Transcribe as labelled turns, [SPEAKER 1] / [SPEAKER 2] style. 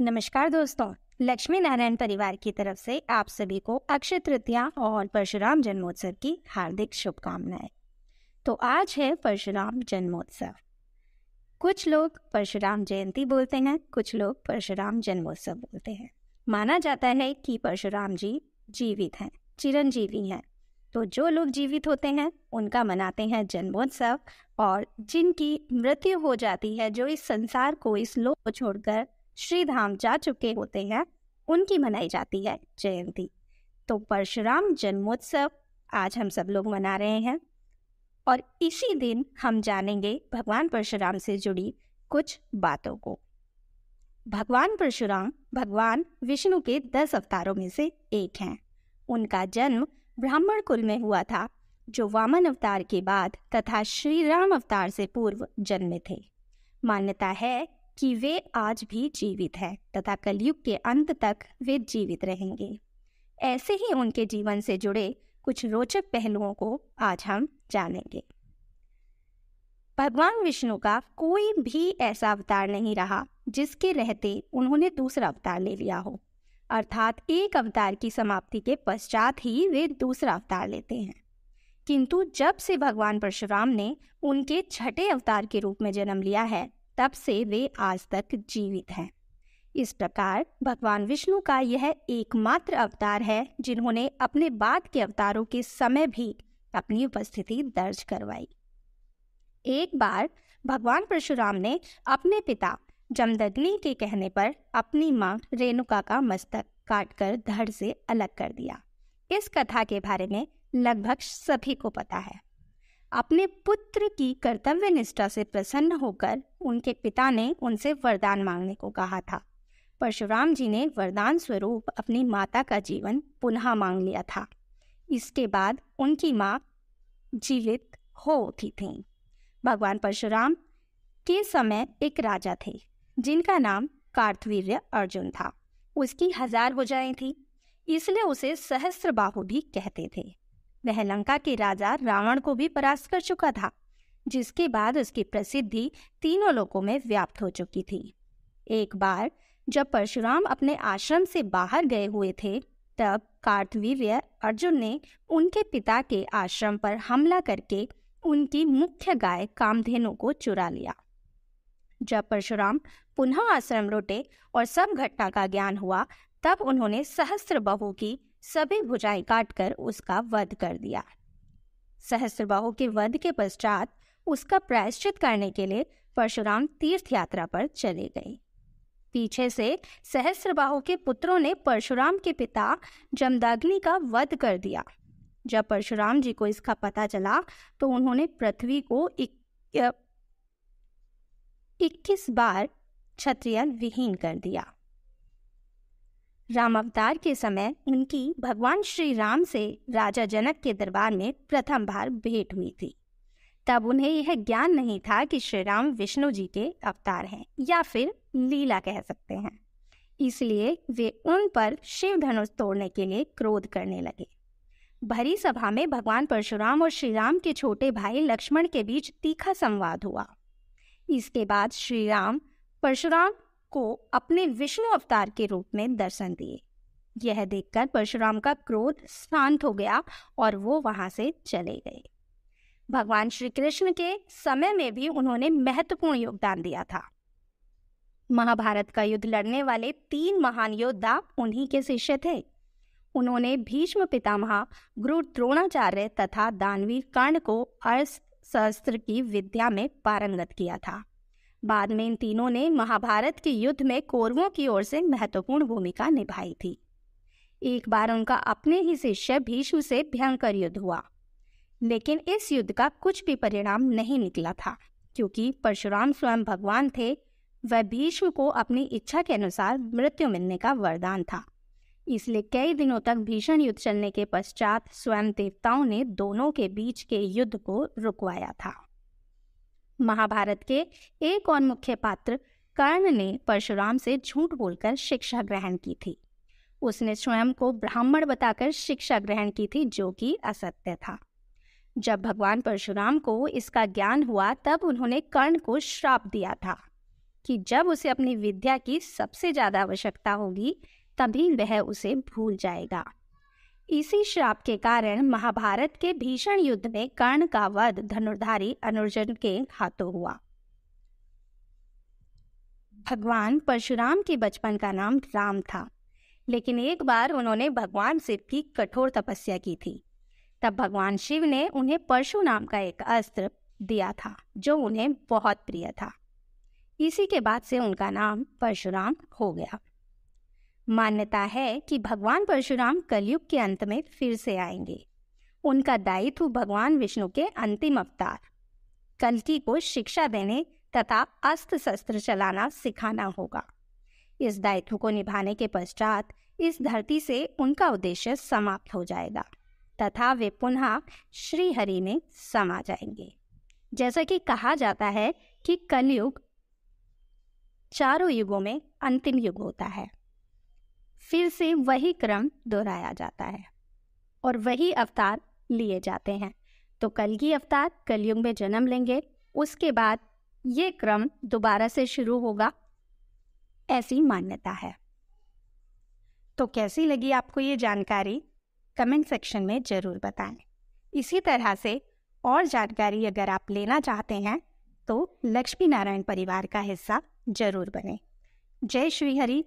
[SPEAKER 1] नमस्कार दोस्तों लक्ष्मी नारायण परिवार की तरफ से आप सभी को अक्षय तृतीया और परशुराम जन्मोत्सव की हार्दिक शुभकामनाएं तो आज है परशुराम जन्मोत्सव कुछ लोग परशुराम जयंती बोलते हैं कुछ लोग परशुराम जन्मोत्सव बोलते हैं माना जाता है कि परशुराम जी जीवित हैं चिरंजीवी हैं तो जो लोग जीवित होते हैं उनका मनाते हैं जन्मोत्सव और जिनकी मृत्यु हो जाती है जो इस संसार को इस लोक को छोड़कर श्री धाम जा चुके होते हैं उनकी मनाई जाती है जयंती तो परशुराम जन्मोत्सव आज हम सब लोग मना रहे हैं और इसी दिन हम जानेंगे भगवान परशुराम से जुड़ी कुछ बातों को भगवान परशुराम भगवान विष्णु के दस अवतारों में से एक हैं उनका जन्म ब्राह्मण कुल में हुआ था जो वामन अवतार के बाद तथा श्री राम अवतार से पूर्व जन्मे थे मान्यता है कि वे आज भी जीवित हैं तथा कलयुग के अंत तक वे जीवित रहेंगे ऐसे ही उनके जीवन से जुड़े कुछ रोचक पहलुओं को आज हम जानेंगे भगवान विष्णु का कोई भी ऐसा अवतार नहीं रहा जिसके रहते उन्होंने दूसरा अवतार ले लिया हो अर्थात एक अवतार की समाप्ति के पश्चात ही वे दूसरा अवतार लेते हैं किंतु जब से भगवान परशुराम ने उनके छठे अवतार के रूप में जन्म लिया है तब से वे आज तक जीवित हैं इस प्रकार भगवान विष्णु का यह एकमात्र अवतार है जिन्होंने अपने बाद के अवतारों के समय भी अपनी उपस्थिति दर्ज करवाई एक बार भगवान परशुराम ने अपने पिता जमदग्नि के कहने पर अपनी माँ रेणुका का मस्तक काटकर धड़ से अलग कर दिया इस कथा के बारे में लगभग सभी को पता है अपने पुत्र की कर्तव्य निष्ठा से प्रसन्न होकर उनके पिता ने उनसे वरदान मांगने को कहा था परशुराम जी ने वरदान स्वरूप अपनी माता का जीवन पुनः मांग लिया था इसके बाद उनकी माँ जीवित हो उठी थी भगवान परशुराम के समय एक राजा थे जिनका नाम कार्तवीर्य अर्जुन था उसकी हजार भुजाएं थी इसलिए उसे सहस्त्र बाहु भी कहते थे वह लंका के राजा रावण को भी परास्त कर चुका था जिसके बाद उसकी प्रसिद्धि तीनों लोकों में व्याप्त हो चुकी थी एक बार जब परशुराम अपने आश्रम से बाहर गए हुए थे तब कार्तवीर्य अर्जुन ने उनके पिता के आश्रम पर हमला करके उनकी मुख्य गाय कामधेनु को चुरा लिया जब परशुराम पुनः आश्रम लौटे और सब घटना का ज्ञान हुआ तब उन्होंने सहस्त्र बहु की सभी भुजाएं काटकर उसका वध कर दिया सहस्रबाहु के वध के पश्चात उसका प्रायश्चित करने के लिए परशुराम तीर्थ यात्रा पर चले गए पीछे से सहस्रबाहु के पुत्रों ने परशुराम के पिता जमदाग्नि का वध कर दिया जब परशुराम जी को इसका पता चला तो उन्होंने पृथ्वी को इक्कीस बार क्षत्रिय विहीन कर दिया राम अवतार के समय उनकी भगवान श्री राम से राजा जनक के दरबार में प्रथम बार भेंट हुई थी तब उन्हें यह ज्ञान नहीं था कि श्री राम विष्णु जी के अवतार हैं या फिर लीला कह सकते हैं इसलिए वे उन पर शिव धनुष तोड़ने के लिए क्रोध करने लगे भरी सभा में भगवान परशुराम और श्री राम के छोटे भाई लक्ष्मण के बीच तीखा संवाद हुआ इसके बाद श्री राम परशुराम को अपने विष्णु अवतार के रूप में दर्शन दिए यह देखकर परशुराम का क्रोध शांत हो गया और वो वहां से चले गए भगवान श्री कृष्ण के समय में भी उन्होंने महत्वपूर्ण योगदान दिया था महाभारत का युद्ध लड़ने वाले तीन महान योद्धा उन्हीं के शिष्य थे उन्होंने भीष्म पितामह गुरु द्रोणाचार्य तथा दानवीर कर्ण को अर्थ शस्त्र की विद्या में पारंगत किया था बाद में इन तीनों ने महाभारत के युद्ध में कौरवों की ओर से महत्वपूर्ण भूमिका निभाई थी एक बार उनका अपने ही शिष्य भीष्म से भयंकर युद्ध हुआ लेकिन इस युद्ध का कुछ भी परिणाम नहीं निकला था क्योंकि परशुराम स्वयं भगवान थे वह भीष्म को अपनी इच्छा के अनुसार मृत्यु मिलने का वरदान था इसलिए कई दिनों तक भीषण युद्ध चलने के पश्चात स्वयं देवताओं ने दोनों के बीच के युद्ध को रुकवाया था महाभारत के एक और मुख्य पात्र कर्ण ने परशुराम से झूठ बोलकर शिक्षा ग्रहण की थी उसने स्वयं को ब्राह्मण बताकर शिक्षा ग्रहण की थी जो कि असत्य था जब भगवान परशुराम को इसका ज्ञान हुआ तब उन्होंने कर्ण को श्राप दिया था कि जब उसे अपनी विद्या की सबसे ज़्यादा आवश्यकता होगी तभी वह उसे भूल जाएगा इसी श्राप के कारण महाभारत के भीषण युद्ध में कर्ण का वध धनुर्धारी अनुर्जन के हाथों हुआ भगवान परशुराम के बचपन का नाम राम था लेकिन एक बार उन्होंने भगवान शिव की कठोर तपस्या की थी तब भगवान शिव ने उन्हें परशुराम का एक अस्त्र दिया था जो उन्हें बहुत प्रिय था इसी के बाद से उनका नाम परशुराम हो गया मान्यता है कि भगवान परशुराम कलयुग के अंत में फिर से आएंगे उनका दायित्व भगवान विष्णु के अंतिम अवतार कलकी को शिक्षा देने तथा अस्त्र शस्त्र चलाना सिखाना होगा इस दायित्व को निभाने के पश्चात इस धरती से उनका उद्देश्य समाप्त हो जाएगा तथा वे पुनः श्रीहरि में समा जाएंगे जैसा कि कहा जाता है कि कलयुग चारों युगों में अंतिम युग होता है फिर से वही क्रम दोहराया जाता है और वही अवतार लिए जाते हैं तो कलगी अवतार कलयुग में जन्म लेंगे उसके बाद ये क्रम दोबारा से शुरू होगा ऐसी मान्यता है तो कैसी लगी आपको ये जानकारी कमेंट सेक्शन में ज़रूर बताएं इसी तरह से और जानकारी अगर आप लेना चाहते हैं तो लक्ष्मी नारायण परिवार का हिस्सा जरूर बने जय श्री हरि